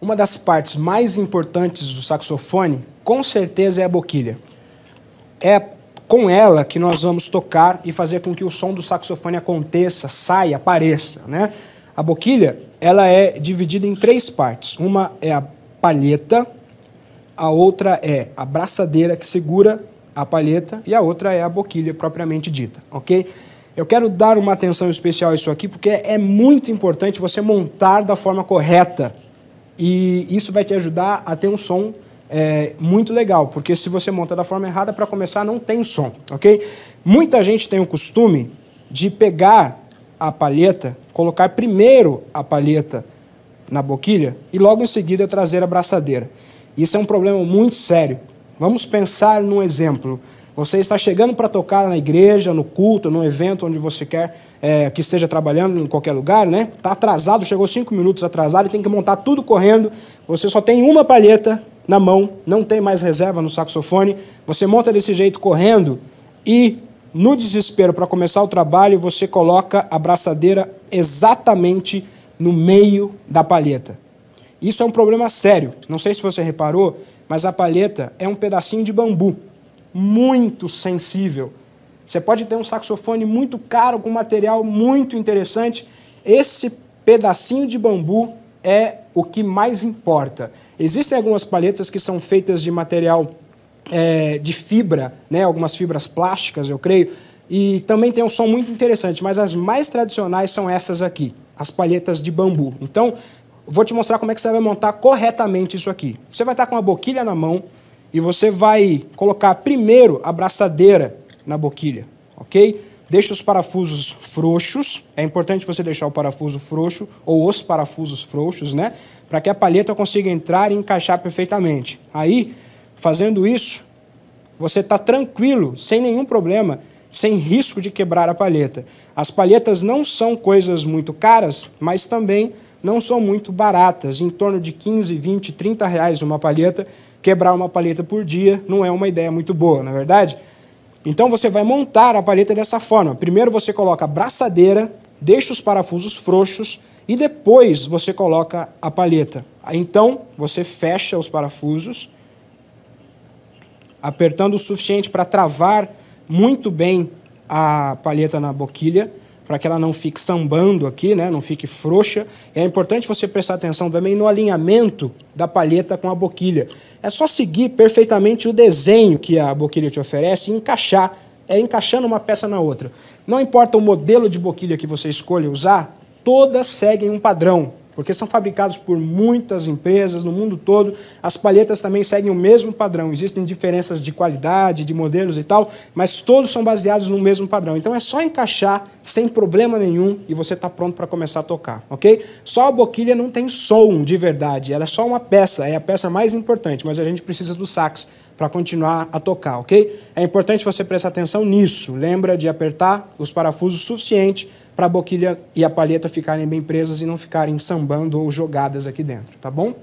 Uma das partes mais importantes do saxofone, com certeza, é a boquilha. É com ela que nós vamos tocar e fazer com que o som do saxofone aconteça, saia, apareça, né? A boquilha, ela é dividida em três partes. Uma é a palheta, a outra é a braçadeira que segura a palheta e a outra é a boquilha propriamente dita, ok? Eu quero dar uma atenção especial a isso aqui porque é muito importante você montar da forma correta e isso vai te ajudar a ter um som é, muito legal, porque se você monta da forma errada, para começar, não tem som, ok? Muita gente tem o costume de pegar a palheta, colocar primeiro a palheta na boquilha e logo em seguida trazer a braçadeira. Isso é um problema muito sério. Vamos pensar num exemplo. Você está chegando para tocar na igreja, no culto, no evento, onde você quer é, que esteja trabalhando, em qualquer lugar, né? Está atrasado, chegou cinco minutos atrasado e tem que montar tudo correndo. Você só tem uma palheta na mão, não tem mais reserva no saxofone. Você monta desse jeito correndo e, no desespero para começar o trabalho, você coloca a braçadeira exatamente no meio da palheta. Isso é um problema sério. Não sei se você reparou, mas a palheta é um pedacinho de bambu muito sensível. Você pode ter um saxofone muito caro, com material muito interessante. Esse pedacinho de bambu é o que mais importa. Existem algumas palhetas que são feitas de material é, de fibra, né? algumas fibras plásticas, eu creio, e também tem um som muito interessante, mas as mais tradicionais são essas aqui, as palhetas de bambu. Então, vou te mostrar como é que você vai montar corretamente isso aqui. Você vai estar com a boquilha na mão, e você vai colocar primeiro a braçadeira na boquilha, ok? Deixa os parafusos frouxos, é importante você deixar o parafuso frouxo ou os parafusos frouxos, né? Para que a palheta consiga entrar e encaixar perfeitamente. Aí, fazendo isso, você está tranquilo, sem nenhum problema, sem risco de quebrar a palheta. As palhetas não são coisas muito caras, mas também não são muito baratas, em torno de 15, 20, 30 reais uma palheta. Quebrar uma palheta por dia não é uma ideia muito boa, na é verdade? Então você vai montar a palheta dessa forma. Primeiro você coloca a braçadeira, deixa os parafusos frouxos e depois você coloca a palheta. Então você fecha os parafusos, apertando o suficiente para travar muito bem a palheta na boquilha para que ela não fique sambando aqui, né? não fique frouxa. É importante você prestar atenção também no alinhamento da palheta com a boquilha. É só seguir perfeitamente o desenho que a boquilha te oferece e encaixar, é encaixando uma peça na outra. Não importa o modelo de boquilha que você escolha usar, todas seguem um padrão, porque são fabricados por muitas empresas no mundo todo. As palhetas também seguem o mesmo padrão. Existem diferenças de qualidade, de modelos e tal, mas todos são baseados no mesmo padrão. Então é só encaixar sem problema nenhum e você está pronto para começar a tocar, ok? Só a boquilha não tem som de verdade, ela é só uma peça, é a peça mais importante, mas a gente precisa do sax para continuar a tocar, ok? É importante você prestar atenção nisso. Lembra de apertar os parafusos suficiente para a boquilha e a palheta ficarem bem presas e não ficarem sambando ou jogadas aqui dentro, tá bom?